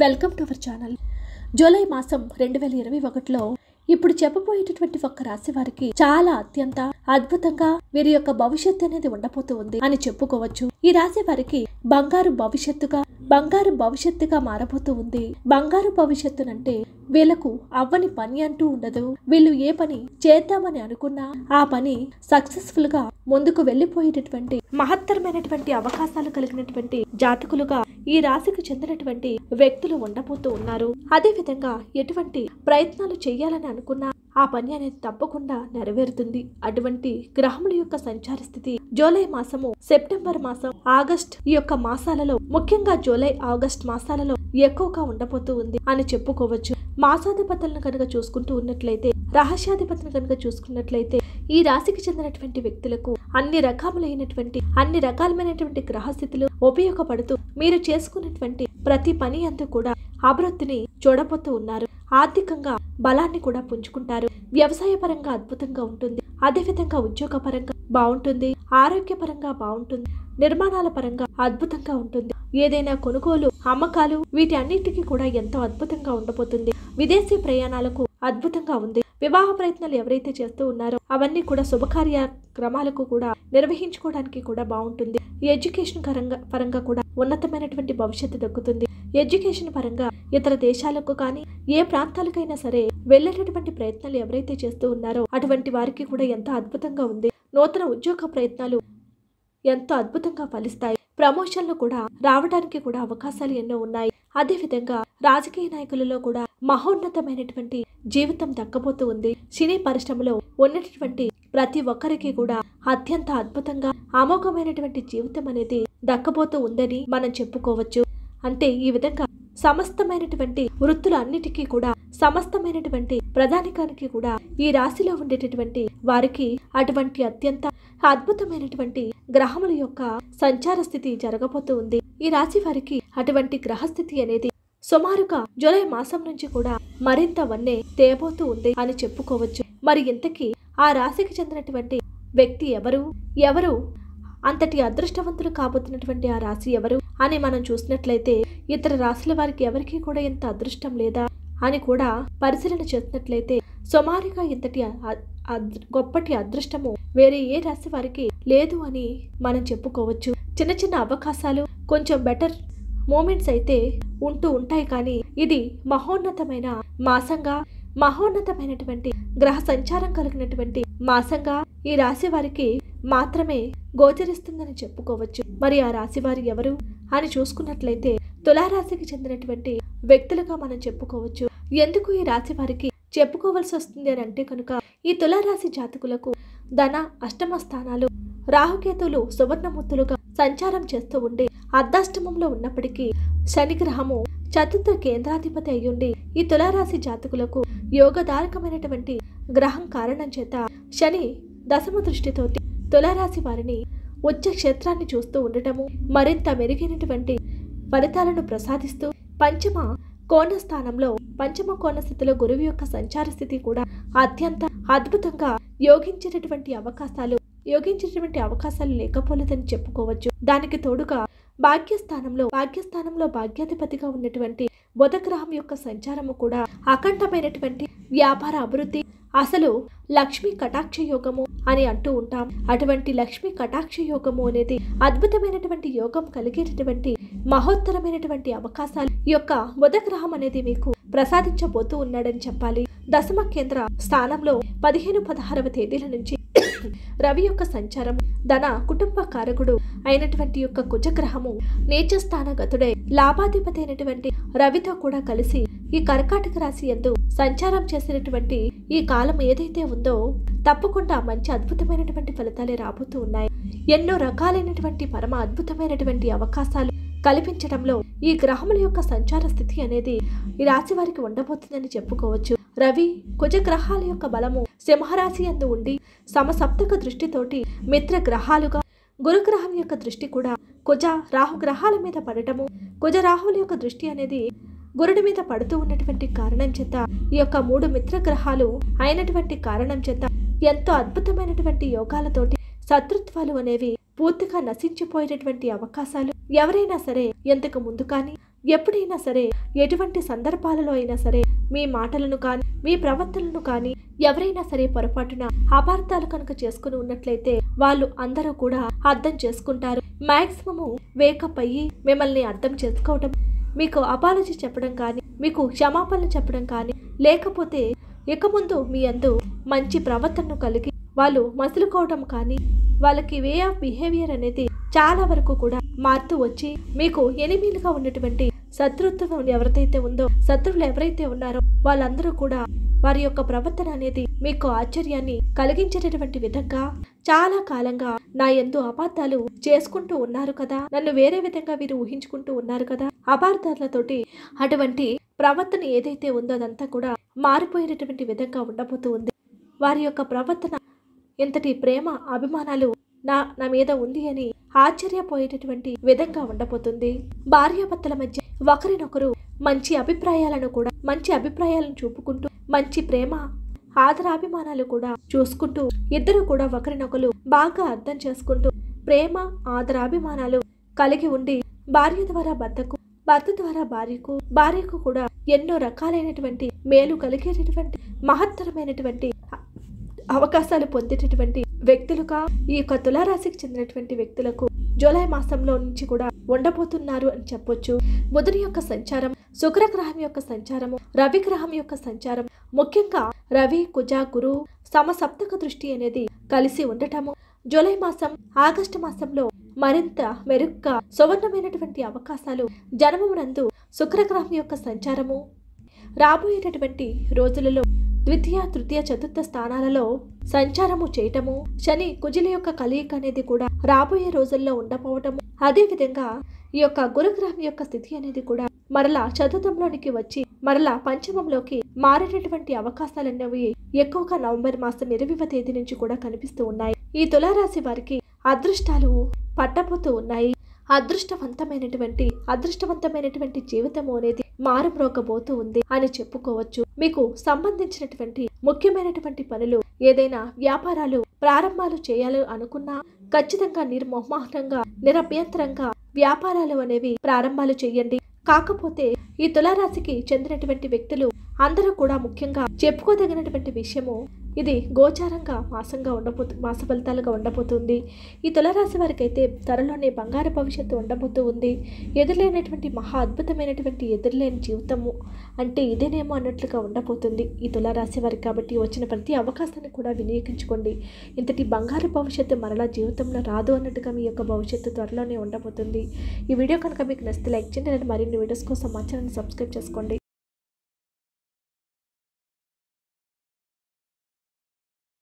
welcome to our channel July మాసం రెండు వేల ఇరవై ఒకటిలో ఇప్పుడు చెప్పబోయేటటువంటి ఒక రాశి వారికి చాలా అత్యంత అద్భుతంగా వీరి యొక్క భవిష్యత్తు అనేది ఉండబోతూ ఉంది అని చెప్పుకోవచ్చు ఈ రాశి వారికి బంగారు భవిష్యత్తుగా బంగారు భవిష్యత్తుగా మారబోతూ ఉంది బంగారు భవిష్యత్తునంటే వీళ్ళకు అవ్వని పని అంటూ ఉండదు వీళ్ళు ఏ పని చేద్దామని అనుకున్నా ఆ పని గా ముందుకు వెళ్ళిపోయేటటువంటి మహత్తరమైనటువంటి అవకాశాలు కలిగినటువంటి జాతకులుగా ఈ రాశికి చెందినటువంటి వ్యక్తులు ఉండబోతూ ఉన్నారు అదే విధంగా ఎటువంటి ప్రయత్నాలు చేయాలని అనుకున్నా ఆ పని అనేది తప్పకుండా నెరవేరుతుంది అటువంటి గ్రహముల యొక్క సంచార స్థితి జూలై మాసము సెప్టెంబర్ మాసం ఆగస్ట్ ఈ యొక్క మాసాలలో ముఖ్యంగా జూలై ఆగస్ట్ మాసాలలో ఎక్కువగా ఉండబోతూ ఉంది అని చెప్పుకోవచ్చు మాసాధిపతులను కనుక చూసుకుంటూ ఉన్నట్లయితే రహస్యాధిపతిని కనుక చూసుకున్నట్లయితే ఈ రాశికి చెందినటువంటి వ్యక్తులకు అన్ని రకాలైనటువంటి అన్ని రకాలమైనటువంటి గ్రహస్థితులు ఉపయోగపడుతూ మీరు చేసుకున్నటువంటి ప్రతి పని అంతా కూడా అభివృద్ధిని చూడబోతూ ఉన్నారు ఆర్థికంగా బలాన్ని కూడా పుంజుకుంటారు వ్యవసాయ పరంగా అద్భుతంగా ఉంటుంది అదేవిధంగా ఉద్యోగ పరంగా బాగుంటుంది ఆరోగ్య పరంగా బాగుంటుంది నిర్మాణాల పరంగా అద్భుతంగా ఉంటుంది ఏదైనా కొనుగోలు అమ్మకాలు వీటి అన్నిటికీ కూడా ఎంతో అద్భుతంగా ఉండబోతుంది విదేశీ ప్రయాణాలకు అద్భుతంగా ఉంది వివాహ ప్రయత్నాలు ఎవరైతే చేస్తూ ఉన్నారో అవన్నీ కూడా శుభకార్యక్రమాలకు కూడా నిర్వహించుకోవడానికి కూడా బాగుంటుంది ఎడ్యుకేషన్ పరంగా పరంగా కూడా ఉన్నతమైనటువంటి భవిష్యత్తు దక్కుతుంది ఎడ్యుకేషన్ పరంగా ఇతర దేశాలకు కానీ ఏ ప్రాంతాలకైనా సరే వెళ్ళేటటువంటి ప్రయత్నాలు ఎవరైతే చేస్తూ ఉన్నారో అటువంటి వారికి కూడా ఎంతో అద్భుతంగా ఉంది నూతన ఉద్యోగ ప్రయత్నాలు ఎంతో అద్భుతంగా ఫలిస్తాయి ప్రమోషన్లు కూడా రావడానికి కూడా అవకాశాలు ఎన్నో ఉన్నాయి అదేవిధంగా రాజకీయ నాయకులలో కూడా మహోన్నతమైనటువంటి జీవితం దక్కబోతూ ఉంది సినీ పరిశ్రమలో ఉన్నటువంటి ప్రతి ఒక్కరికి కూడా అత్యంత అద్భుతంగా అమోఘమైనటువంటి జీవితం అనేది దక్కబోతూ ఉందని మనం చెప్పుకోవచ్చు అంటే ఈ విధంగా సమస్తమైనటువంటి వృత్తులన్నిటికీ కూడా సమస్తమైనటువంటి ప్రధానికానికి కూడా ఈ రాశిలో ఉండేటటువంటి వారికి అటువంటి అత్యంత అద్భుతమైనటువంటి గ్రహముల యొక్క సంచార స్థితి జరగబోతూ ఉంది ఈ రాశి వారికి అటువంటి గ్రహస్థితి అనేది సుమారుగా జూలై మాసం నుంచి కూడా మరింత వన్నే తేబోతూ ఉంది అని చెప్పుకోవచ్చు మరి ఇంతకీ ఆ రాశికి చెందినటువంటి వ్యక్తి ఎవరు ఎవరు అంతటి అదృష్టవంతులు కాబోతున్నటువంటి ఆ రాశి ఎవరు అని మనం చూసినట్లయితే ఇతర రాశుల వారికి ఎవరికీ కూడా ఇంత అదృష్టం లేదా అని కూడా పరిశీలన చేసినట్లయితే సుమారుగా ఇంతటి గొప్పటి అదృష్టము వేరే ఏ రాశి వారికి లేదు అని మనం చెప్పుకోవచ్చు చిన్న చిన్న అవకాశాలు కొంచెం బెటర్ మూమెంట్స్ అయితే ఉంటూ ఉంటాయి కానీ ఇది మహోన్నతమైన మాసంగా మహోన్నతమైనటువంటి గ్రహ సంచారం కలిగినటువంటి మాసంగా ఈ రాశి వారికి మాత్రమే గోచరిస్తుందని చెప్పుకోవచ్చు మరి ఆ రాశి వారు ఎవరు అని చూసుకున్నట్లయితే తులారాశికి చెందినటువంటి వ్యక్తులుగా మనం చెప్పుకోవచ్చు ఎందుకు ఈ రాశి వారికి చెప్పుకోవాల్సి వస్తుంది అని అంటే కనుక ఈ తులారాశి జాతకులకు ధన అష్టమ స్థానాలు రాహుకేతులు సువర్ణముత్తులుగా సంచారం చేస్తూ ఉండి అర్ధాష్టమంలో ఉన్నప్పటికీ శనిగ్రహము చతుర్థ కేంద్రాధిపతి అయ్యుండి ఈ తులారాశి జాతకులకు యోగదారకమైనటువంటి గ్రహం కారణం చేత శని దశమ దృష్టితో తులారాశి వారిని ఉచ్చ క్షేత్రాన్ని చూస్తూ ఉండటము మరింత మెరుగైనటువంటి ఫలితాలను ప్రసాదిస్తూ పంచమ కోణ స్థానంలో పంచమ కోణ స్థితిలో గురువు యొక్క సంచార స్థితి కూడా అత్యంత అద్భుతంగా యోగించినటువంటి అవకాశాలు యోగించినటువంటి అవకాశాలు లేకపోలేదని చెప్పుకోవచ్చు దానికి తోడుగా భాగ్యస్థానంలో భాగ్యస్థానంలో భాగ్యాధిపతిగా ఉన్నటువంటి బుధగ్రహం యొక్క సంచారము కూడా అఖండమైనటువంటి వ్యాపార అభివృద్ధి అసలు లక్ష్మీ కటాక్ష యోగము అని అంటూ ఉంటాం అటువంటి లక్ష్మీ కటాక్ష యోగము అనేది అద్భుతమైనటువంటి యోగం కలిగేటటువంటి మహోత్తరమైనటువంటి అవకాశాలు యొక్క బుధగ్రహం అనేది మీకు ప్రసాదించబోతూ ఉన్నాడని చెప్పాలి దశమ కేంద్ర స్థానంలో పదిహేను పదహారవ తేదీల నుంచి రవి యొక్క సంచారం ధన కుటుంబ కారకుడు అయినటువంటి యొక్క కుజగ్రహము నేచస్థాన గతుడే లాభాధిపతి అయినటువంటి రవితో కూడా కలిసి ఈ కర్కాటక రాశి ఎందు సంచారం చేసినటువంటి ఈ కాలం ఏదైతే ఉందో తప్పకుండా మంచి అద్భుతమైనటువంటి ఫలితాలే రాబోతూ ఉన్నాయి ఎన్నో రకాలైనటువంటి పరమ అద్భుతమైనటువంటి అవకాశాలు కల్పించడంలో ఈ గ్రహముల యొక్క సంచార స్థితి అనేది ఈ రాశి వారికి ఉండబోతుందని చెప్పుకోవచ్చు రవి కుజగ్రహాల యొక్క బలము సింహరాశి అందు ఉండి సమసప్తక దృష్టితోటి మిత్ర గ్రహాలుగా గురుగ్రహం యొక్క దృష్టి కూడా కుజ రాహు గ్రహాల మీద పడటము కుజ రాహుల యొక్క దృష్టి అనేది గురుడి మీద పడుతూ ఉన్నటువంటి కారణం చేత ఈ యొక్క మూడు మిత్ర గ్రహాలు అయినటువంటి కారణం చేత ఎంతో అద్భుతమైనటువంటి యోగాలతోటి శత్రుత్వాలు అనేవి పూర్తిగా నశించిపోయేటటువంటి అవకాశాలు ఎవరైనా సరే ఎంతకు ముందు కానీ ఎప్పుడైనా సరే ఎటువంటి సందర్భాలలో అయినా సరే మీ మాటలను కానీ మీ ప్రవర్తనను కానీ ఎవరైనా సరే పొరపాటున అపార్థాలు కనుక చేసుకుని ఉన్నట్లయితే వాళ్ళు అందరూ కూడా అర్థం చేసుకుంటారు మాక్సిమము వేకప్ అయ్యి మిమ్మల్ని అర్థం చేసుకోవటం మీకు అపాలజీ చెప్పడం కానీ మీకు క్షమాపణలు చెప్పడం కానీ లేకపోతే ఇక ముందు మీ అందు మంచి ప్రవర్తనను కలిగి వాళ్ళు మసులుకోవటం కానీ వాళ్ళకి వే ఆఫ్ బిహేవియర్ అనేది చాలా వరకు కూడా మారుతూ వచ్చి మీకు ఎనిమిదిగా ఉన్నటువంటి శత్రుత్వం ఎవరిదైతే ఉందో శత్రువులు ఎవరైతే ఉన్నారో వాళ్ళందరూ కూడా వారి యొక్క ప్రవర్తన అనేది మీకు ఆశ్చర్యాన్ని కలిగించేటటువంటి విధంగా చాలా కాలంగా నా ఎందు అపార్థాలు చేసుకుంటూ ఉన్నారు కదా నన్ను వేరే విధంగా వీరు ఊహించుకుంటూ ఉన్నారు కదా అపార్థాలతోటి అటువంటి ప్రవర్తన ఏదైతే ఉందో అదంతా కూడా మారిపోయేటటువంటి విధంగా ఉండబోతూ ఉంది వారి యొక్క ప్రవర్తన ఎంతటి ప్రేమ అభిమానాలు నా నా మీద ఉంది అని ఆశ్చర్యపోయేటటువంటి విధంగా ఉండబోతుంది భార్యాభర్తల మధ్య ఒకరినొకరు మంచి అభిప్రాయాలను కూడా మంచి అభిప్రాయాలను చూపుకుంటూ మంచి ప్రేమ ఆదరాభిమానాలు కూడా చూసుకుంటూ ఇద్దరు కూడా ఒకరినొకరు బాగా అర్థం చేసుకుంటూ ప్రేమ ఆదరాభిమానాలు కలిగి ఉండి భార్య ద్వారా భర్తకు భర్త ద్వారా భార్యకు భార్యకు కూడా ఎన్నో రకాలైనటువంటి మేలు కలిగేటటువంటి మహత్తరమైనటువంటి అవకాశాలు పొందేటటువంటి వ్యక్తులుగా ఈ యొక్క తులారాశికి చెందినటువంటి వ్యక్తులకు జూలై మాసంలో నుంచి కూడా ఉండబోతున్నారు అని చెప్పొచ్చు బుధుని యొక్క సంచారం శుక్రగ్రహం యొక్క సంచారము రవిగ్రహం యొక్క సంచారం ముఖ్యంగా రవి కుజ గురు సమసప్తక దృష్టి అనేది కలిసి ఉండటము జూలై మాసం ఆగస్టు మాసంలో మరింత మెరుగ్గా సువర్ణమైనటువంటి అవకాశాలు జనమమునందు శుక్రగ్రహం యొక్క సంచారము రాబోయేటటువంటి రోజులలో ద్వితీయ తృతీయ చతుర్థ స్థానాలలో సంచారము చేయటము శని కుజిల యొక్క కలియిక అనేది కూడా రాబోయే రోజుల్లో ఉండపోవటము అదేవిధంగా ఈ యొక్క గురుగ్రహం యొక్క స్థితి అనేది కూడా మరలా చతుర్థంలోనికి వచ్చి మరలా పంచమంలోకి మారేటటువంటి అవకాశాలు అనేవి ఎక్కువగా నవంబర్ మాసం ఇరవైవ తేదీ నుంచి కూడా కనిపిస్తూ ఉన్నాయి ఈ తులారాశి వారికి అదృష్టాలు పట్టపోతూ ఉన్నాయి అదృష్టవంతమైనటువంటి అదృష్టవంతమైనటువంటి జీవితము అనేది మారుమ్రోకబోతూ ఉంది అని చెప్పుకోవచ్చు మీకు సంబంధించినటువంటి ముఖ్యమైనటువంటి పనులు ఏదైనా వ్యాపారాలు ప్రారంభాలు చేయాలి అనుకున్నా ఖచ్చితంగా నిర్మోహంగా నిరభ్యంతరంగా వ్యాపారాలు అనేవి ప్రారంభాలు చేయండి కాకపోతే ఈ తులారాశికి చెందినటువంటి వ్యక్తులు అందరూ కూడా ముఖ్యంగా చెప్పుకోదగినటువంటి విషయము ఇది గోచారంగా మాసంగా ఉండబోతు మాస ఫలితాలుగా ఉండబోతుంది ఈ తులరాశి వారికైతే త్వరలోనే బంగారు భవిష్యత్తు ఉండబోతూ ఉంది ఎదురులేనటువంటి మహా అద్భుతమైనటువంటి ఎదురులేని జీవితము అంటే ఇదేనేమో అన్నట్లుగా ఉండబోతుంది ఈ తులరాశి వారికి కాబట్టి వచ్చిన ప్రతి అవకాశాన్ని కూడా వినియోగించుకోండి ఇంతటి బంగారు భవిష్యత్తు మరలా జీవితంలో రాదు అన్నట్టుగా మీ యొక్క భవిష్యత్తు త్వరలోనే ఉండబోతుంది ఈ వీడియో కనుక మీకు నచ్చితే లైక్ చేయండి మరిన్ని వీడియోస్ కోసం మా ఛానల్ సబ్స్క్రైబ్ చేసుకోండి